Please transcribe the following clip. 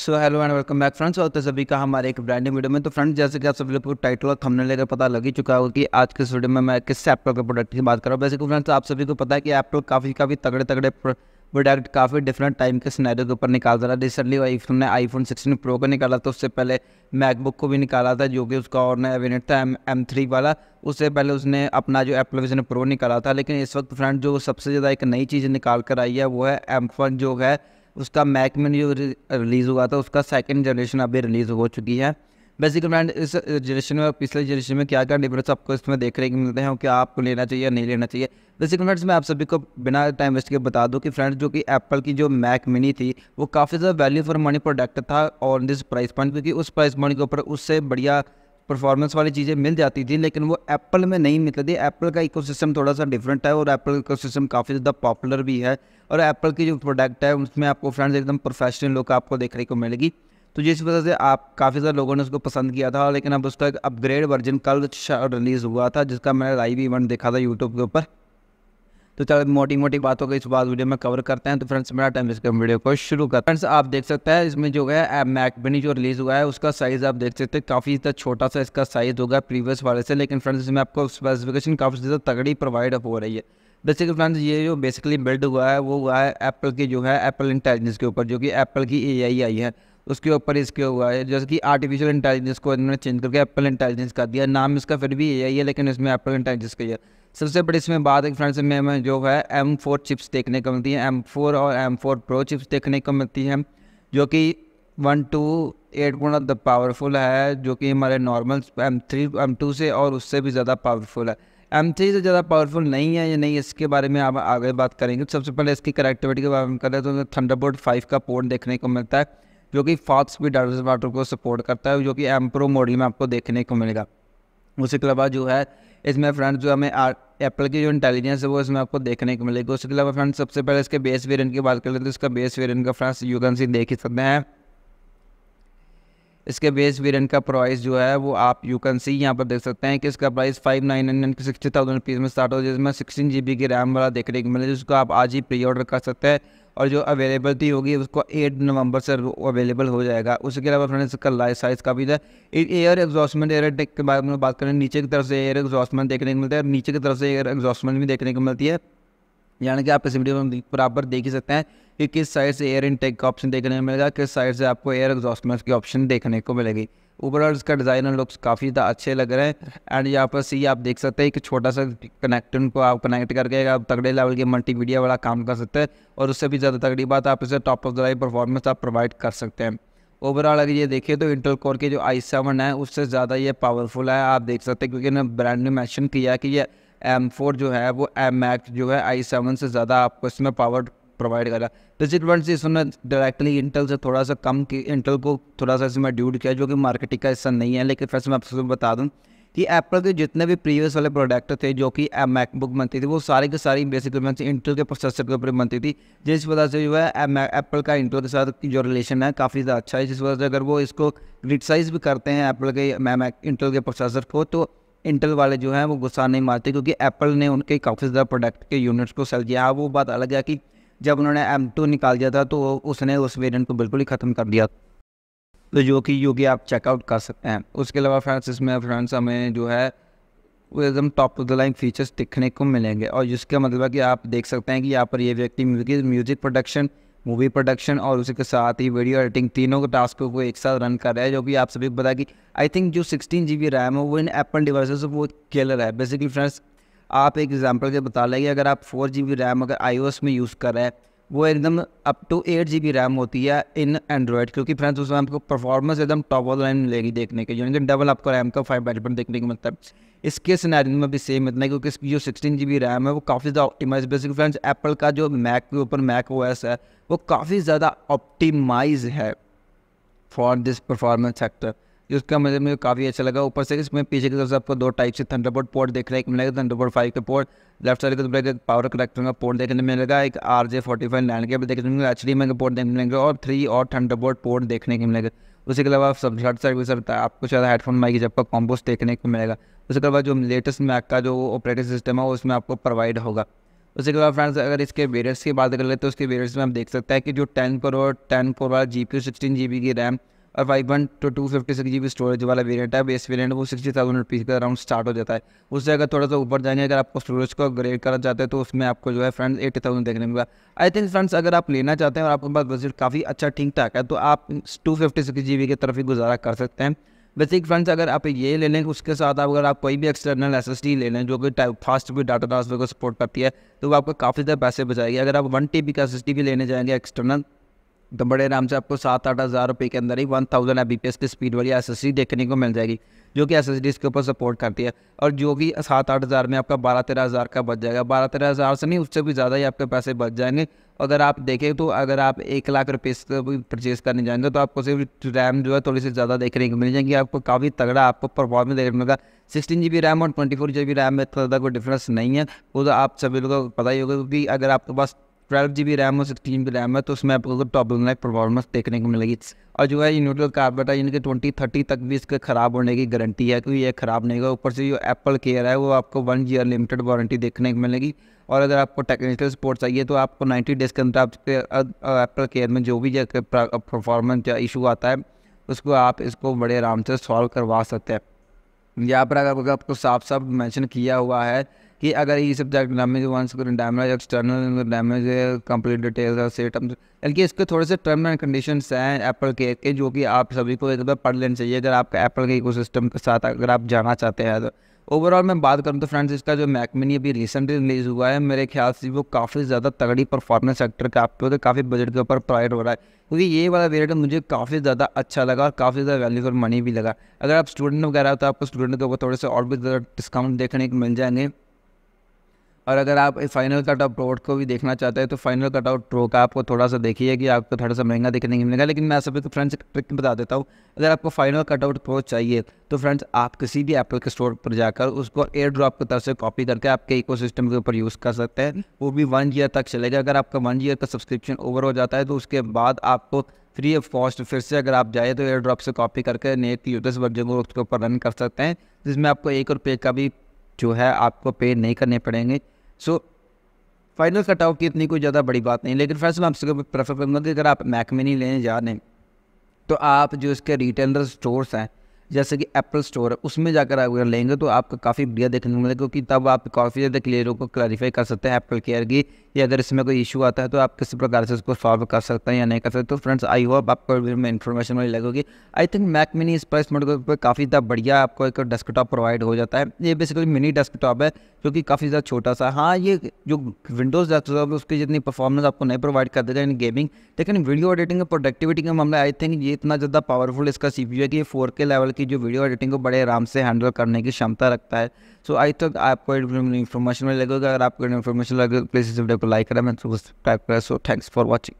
so hello and welcome back friends और तो सभी का हमारे एक ब्रांडिंग वीडियो में तो फ्रेंड्स जैसे कि आप सभी लोग को टाइटल और थंबनेल लेकर पता लग ही चुका होगा कि आज के इस वीडियो में मैं किस एप्पल के प्रोडक्ट की बात कर रहा हूँ कि फ्रेंड्स आप सभी को पता है कि एप्पल काफ़ी काफ़ी तगड़े तगड़े प्रोडक्ट काफ़ी डिफरेंट टाइम के स्नैरियो के ऊपर निकाल रहा है रिसेंटली आईफोन ने आईफोन सिक्सटीन प्रो का निकाला था उससे पहले मैकबुक को भी निकाला था जो कि उसका और नया वेरियंट था एम एम थ्री वाला उससे पहले उसने अपना जो एप्पल विजन प्रो निकाला था लेकिन इस वक्त फ्रेंड जो सबसे ज़्यादा एक नई चीज़ निकाल कर आई है वो है एम जो है उसका मैक में जो रिलीज़ हुआ था उसका सेकेंड जनरेशन अभी रिलीज़ हो चुकी है बेसिकली फ्रेंड इस जनरेशन में पिछले जनरेशन में क्या क्या डिफरेंस आपको इसमें देखने को मिलते हैं क्या आपको लेना चाहिए या नहीं लेना चाहिए बेसिकली फ्रेंड्स मैं आप सभी को बिना टाइम वेस्ट के बता दूं कि फ्रेंड्स जो कि एप्पल की जो मैक मिनी थी वो काफ़ी ज़्यादा वैल्यू फॉर मनी प्रोडक्ट था और दिस प्राइस पॉइंट क्योंकि उस प्राइस पॉइंट के ऊपर उससे बढ़िया परफॉर्मेंस वाली चीज़ें मिल जाती थी लेकिन वो एप्पल में नहीं मिलती एप्पल का इकोसिस्टम थोड़ा सा डिफरेंट है और एप्पल का इकोसिस्टम काफ़ी ज़्यादा पॉपुलर भी है और एप्पल की जो प्रोडक्ट है उसमें आपको फ्रेंड्स एकदम प्रोफेशनल लुक आपको देखने को मिलेगी तो जिस वजह से आप काफ़ी सारे लोगों ने उसको पसंद किया था लेकिन अब उसका एक अपग्रेड वर्जन कल रिलीज़ हुआ था जिसका मैंने लाइव इवेंट देखा था यूट्यूब के ऊपर तो चलो मोटी मोटी बातों को इस बात वीडियो में कवर करते हैं तो फ्रेंड्स मेरा टाइम इसके वीडियो को शुरू कर फ्रेंड्स आप देख सकते हैं इसमें जो है मैकबनी जो रिलीज़ हुआ है उसका साइज़ आप देख सकते हैं काफ़ी ज़्यादा छोटा सा इसका साइज़ होगा प्रीवियस वाले से लेकिन फ्रेंड्स इसमें आपको स्पेसिफिकेशन काफ़ी ज़्यादा तगड़ी प्रोवाइड हो रही है बेसिकली फ्रेंड्स ये जो बेसिकली बिल्ड हुआ है वो हुआ है एप्पल की जो है एप्पल इंटेलिजेंस के ऊपर जो कि एप्पल की ए आई आई है उसके ऊपर इसके हुआ है जैसे कि आर्टिफिशियल इंटेलिजेंस को इन्होंने चेंज करके एप्पल इंटेलिजेंस कर दिया नाम इसका फिर भी यही है लेकिन इसमें एप्पल इंटेलिजेंस का है सबसे बड़ी इसमें बात है फ्रेंड्स में हमें जो है एम फोर चिप्स देखने को मिलती है एम फोर और एम फोर प्रो चिप्स देखने को मिलती है जो कि वन टू एट गुना द पावरफुल है जो कि हमारे normal M three M two से और उससे भी ज़्यादा पावरफुल है एम थ्री से ज़्यादा पावरफुल नहीं है या नहीं इसके बारे में आप आगे बात करेंगे तो सबसे पहले इसकी कनेक्टिविटी के बारे में करें तो थंडरबोर्ड फाइव का पोर्ट देखने को मिलता है जो कि फास्ट स्पीड डाटा वाटर को सपोर्ट करता है जो कि एम प्रो मॉडल में आपको देखने को मिलेगा उसके अलावा जो है इसमें फ्रेंड्स जो हमें एप्पल की जो इंटेलिजेंस है वो इसमें आपको देखने को मिलेगी उसके अलावा फ्रेंड्स सबसे पहले इसके बेस वेरियंट की बात कर लेते हैं तो इसका बेस वेरियंट का फ्रेंड्स यू कैन सी देख ही सकते हैं इसके बेस वेरियंट का प्राइस जो है वो आप यू कैन सी यहाँ पर देख सकते हैं कि इसका price five nine nine sixty thousand rupees में स्टार्ट हो जिसमें सिक्सटीन जी बी की रैम वाला देखने को मिले जिसको आप आज ही प्री ऑर्डर कर सकते हैं और जो अवेलेबलिटी होगी उसको एट नवंबर से अवेलेबल हो जाएगा उसके अलावा फ्रेंड्स इसका लाइफ साइज का भी है एयर एग्जॉस्टमेंट एयर टेक के बारे में बात करें नीचे की तरफ से एयर एग्जॉस्टमेंट देखने को मिलता है नीचे की तरफ से एयर एग्जॉस्टमेंट भी देखने को मिलती है यानी कि आप इस वीडियो में बराबर देख ही सकते हैं कि किस साइड से एयर इनटेक का ऑप्शन देखने को मिलेगा किस साइड से आपको एयर एग्जॉस्ट में ऑप्शन देखने को मिलेगी ओवरऑल इसका डिज़ाइन और लुक्स काफ़ी ज़्यादा अच्छे लग रहे हैं एंड यहाँ पर सी आप देख सकते हैं कि छोटा सा कनेक्टन को आप कनेक्ट करके आप तगड़े लेवल के मल्टीमीडिया वाला काम कर सकते हैं और उससे भी ज़्यादा तगड़ी बात आप इसे top of the line performance आप प्रोवाइड कर सकते हैं ओवरऑल अगर ये देखिए तो इंटेल कोर के जो आई सेवन है उससे ज़्यादा ये पावरफुल है आप देख सकते हैं क्योंकि इन्होंने ब्रांड ने मैंशन किया है कि ये एम फोर जो है वो एम मैक्स जो है आई सेवन से ज़्यादा आपको इसमें पावर प्रोवाइड करा से इसमें डायरेक्टली इंटेल से थोड़ा सा कम की इंटेल को थोड़ा सा इसमें ड्यूट किया जो कि मार्केटिंग का हिस्सा नहीं है लेकिन फिर मैं आपको बता दूँ कि एप्पल के जितने भी प्रीवियस वाले प्रोडक्ट थे जो कि एम मैकबुक बनती थी वो सारे के सारी बेसिक से इंटेल के प्रोसेसर के ऊपर बनती थी जिस वजह से जो है एप्पल का इंटेल के साथ जो रिलेशन है काफ़ी ज़्यादा अच्छा है जिस वजह से अगर वो इसको क्रिटिसाइज भी करते हैं एप्पल के मैक इंटेल के प्रोसेसर को तो इंटेल वाले जो हैं वो गुस्सा नहीं मारते क्योंकि एप्पल ने उनके काफ़ी ज़्यादा प्रोडक्ट के यूनिट्स को सेल किया हाँ, वो बात अलग है कि जब उन्होंने एम टू निकाल दिया था तो उसने उस वेरियंट को बिल्कुल ही ख़त्म कर दिया तो जो कि जो आप चेकआउट कर सकते हैं उसके अलावा फ्रेंड्स इसमें फ्रेंड्स हमें जो है वो एकदम top of the line features दिखने को मिलेंगे और जिसका मतलब है कि आप देख सकते हैं कि यहाँ पर ये व्यक्ति music music production movie production और उसी के साथ ही वीडियो एडिटिंग तीनों के टास्क को एक साथ रन कर रहा है जो कि आप सभी को पता कि आई थिंक जो सिक्सटीन जी बी रैम है वो इन एप्पल डिवाइसेस वो किलर है बेसिकली फ्रेंड्स आप एक एग्जाम्पल के बता लेंगे अगर आप फोर जी बी रैम अगर आई में यूज़ कर रहे हैं वो एकदम up to eight G B RAM होती है इन एंड्रॉयड क्योंकि फ्रेंड्स उसमें आपको परफॉर्मेंस एकदम टॉप ऑफ लाइन मिलेगी देखने के यानी कि डबल आपको रैम का फाइव बैटमेंट देखने को मिलता है इसके सिनेरियो में भी सेम इतना है क्योंकि इसकी जो सिक्सटीन जी बी रैम है वो काफ़ी ज़्यादा ऑप्टिमाइज बेसिक फ्रेंड्स एप्पल का जो मैक के ऊपर मैक ओ एस है वो काफ़ी ज़्यादा ऑप्टिमाइज है फॉर दिस परफॉर्मेंस सेक्टर उसका मुझे मुझे काफ़ी अच्छा लगा ऊपर से इसमें पीछे की तरफ से आपको दो टाइप से थंडरबोर्ड पोर्ट देखने एक मिलेगा थंडरबोर्ड फाइव के पोर्ट लेफ्ट साइड तो पावर कनेक्टर का पोर्ट देखने में मिलेगा एक R J forty five nine के देखने मिलेगा एच डी का पोर्ट देखने मिलेंगे मिलेगा और थ्री और थंडरबोर्ड पोर्ट देखने को मिलेगा उसके अलावा सब शर्ट सर्विस रहता है आपको शायद हेडफोन माइक जब का कॉम्बोस देखने को मिलेगा उसके अलावा जो लेटेस्ट मैक का जो ऑपरेटिंग सिस्टम है उसमें आपको प्रोवाइड होगा उसके अलावा फ्रेंड्स अगर इसके वेरियंट्स की बात कर ले तो उसके वेरियंट्स में आप देख सकते हैं कि जो ten crore ten crore G P sixteen G B की रैम और five one two two fifty six G B storage वाला वेरियंट है बेस वेरियंट वो सिक्सटी थाउजेंड रुपीज़ का अराउंड स्टार्ट हो जाता है उससे अगर थोड़ा सा ऊपर जाएंगे अगर आपको स्टोरेज को अपग्रेड करना चाहते हैं तो उसमें आपको जो है फ्रेंड्स एट्टी थाउजेंड देखने मिलेगा आई थिंक फ्रेंड्स अगर आप लेना चाहते हैं और आपके पास बजट काफ़ी अच्छा ठीक ठाक है तो आप two fifty six G B की तरफ ही गुजारा कर सकते हैं बेसिक फ्रेंड्स अगर आप ये ले लें उसके साथ आप अगर आप कोई भी एक्सटर्नल एस एस डी ले लें जो कि फास्ट भी डाटा ट्रांसफर को सपोर्ट करती है तो वो आपको काफ़ी ज़्यादा पैसे बचाएगी अगर आप वन टी बी का एस एस डी भी लेने जाएंगे एक्सटर्नल तो बड़े आराम से आपको सात आठ हज़ार रुपये के अंदर ही one thousand M B P S की स्पीड वाली एस एस देखने को मिल जाएगी जो कि एस एस डी इसके ऊपर सपोर्ट करती है और जो भी सात आठ हज़ार में आपका बारह तेरह हज़ार का बच जाएगा बारह तेरह हज़ार से नहीं उससे भी ज़्यादा ही आपके पैसे बच जाएंगे अगर आप देखें तो अगर आप एक लाख रुपये से भी परचेज़ करने जाएंगे तो आपको सिर्फ रैम जो है थोड़ी सी ज़्यादा देखने को मिल जाएगी आपको काफ़ी तगड़ा आपको परफॉर्मेंस देखने को मिलेगा सिक्सटीन जी बी रैम और twenty four G B RAM में इतना ज़्यादा कोई डिफरेंस नहीं है वो तो आप सभी लोगों को पता ही होगा क्योंकि अगर आपके पास ट्वेल्व जी बी रैम और सिक्सटीन जी बी रैम है तो उसमें आपको तो टॉपन लाइक परफॉर्मेंस देखने को मिलेगी और जो है यूनिटल कार्बेट है यानी कि ट्वेंटी थर्टी तक भी इसके ख़राब होने की गारंटी है क्योंकि ये ख़राब नहीं होगा ऊपर से जो एप्पल केयर है वो आपको वन ईयर लिमिटेड वारंटी देखने को मिलेगी और अगर आपको टेक्निकल सपोर्ट चाहिए तो आपको नाइन्टी डेज़ के अंदर आपके एप्पल केयर में जो भी परफॉर्मेंस या इशू आता है उसको आप इसको बड़े आराम से सॉल्व करवा सकते हैं यहाँ पर अगर आपको साफ साफ मेंशन किया हुआ है कि अगर ये subject damage once damage external damage complete details और बल्कि इसके थोड़े से टर्म एंड कंडीशन हैं एप्पल के के जो कि आप सभी को एक बार पढ़ लेना चाहिए अगर आप एप्पल के सिस्टम के साथ अगर आप जाना चाहते हैं तो ओवरऑल मैं बात करूँ तो फ्रेंड्स इसका जो मैकमिनी अभी रिसेंटली रिलीज़ हुआ है मेरे ख्याल से वो काफ़ी ज़्यादा तगड़ी परफॉर्मेंस सेक्टर का आपको होते काफ़ी बजट के ऊपर प्रोवाइड हो रहा है क्योंकि ये वाला वेरियट मुझे काफ़ी ज़्यादा अच्छा लगा और काफ़ी ज़्यादा वैल्यू फॉर मनी भी लगा अगर आप स्टूडेंट वगैरह हो तो आपको स्टूडेंट के ऊपर थोड़े से और भी ज़्यादा डिस्काउंट देखने को मिल जाएंगे और अगर आप फाइनल कटआउट प्रोड को भी देखना चाहते हैं तो फाइनल कटआउट प्रो का आपको थोड़ा सा देखिए कि आपको थोड़ा सा महंगा देखने को मिलेगा लेकिन मैं सभी को फ्रेंड्स ट्रिक बता देता हूँ अगर आपको फाइनल कटआउट प्रो चाहिए तो फ्रेंड्स आप किसी भी एप्पल के स्टोर पर जाकर उसको एयर ड्रॉप की तरफ से कॉपी करके आपके इको के ऊपर यूज़ कर सकते हैं वो भी वन ईयर तक चलेगा अगर आपका वन ईयर का सब्सक्रिप्शन ओवर हो जाता है तो उसके बाद आपको फ्री ऑफ कॉस्ट फिर से अगर आप जाए तो एयर ड्रॉप से कॉपी करके नेट यूटर्स वर्जन को उसके ऊपर रन कर सकते हैं जिसमें आपको एक और पे का भी जो है आपको पे नहीं करने पड़ेंगे सो फाइनल कट ऑफ की इतनी कोई ज़्यादा बड़ी बात नहीं लेकिन फैसला आपसे प्रेफर करूँगा कि अगर आप मैक में नहीं लेने जा रहे हैं तो आप जो इसके रिटेलर स्टोर्स हैं जैसे कि एप्पल स्टोर है उसमें जाकर अगर लेंगे तो आपको काफ़ी बढ़िया देखने को मिलेगा क्योंकि तब आप काफ़ी ज़्यादा क्लियर को क्लैरिफाई कर सकते हैं एप्पल केयर की या अगर इसमें कोई इशू आता है तो आप किसी प्रकार से उसको सॉल्व कर सकते हैं या नहीं कर सकते तो फ्रेंड्स आई होप आपको में इन्फॉर्मेशन वाली लगेगी आई थिंक मैक मिनी इस प्राइस मॉडल पर काफ़ी ज़्यादा बढ़िया आपको एक डेस्कटॉप प्रोवाइड हो जाता है ये बेसिकली मिनी डेस्कटॉप है जो कि काफ़ी ज़्यादा छोटा सा हाँ ये जो विंडोज़ डेस्कटॉप उसकी जितनी परफॉर्मेंस आपको नहीं प्रोवाइड कर देगा इन गेमिंग लेकिन वीडियो एडिटिंग और प्रोडक्टिविटी का मामला आई थिंक ये इतना ज़्यादा पावरफुल इसका सी है कि फोर के लेवल कि जो वीडियो एडिटिंग को बड़े आराम से हैंडल करने की क्षमता रखता है सो आई थिंक आपको इन्फॉर्मेशन लगेगा अगर आपको इन्फॉर्मेशन लगे प्लीज़ इस वीडियो को लाइक करें मैं सब्सक्राइब तो करें सो थैंक्स फॉर वॉचिंग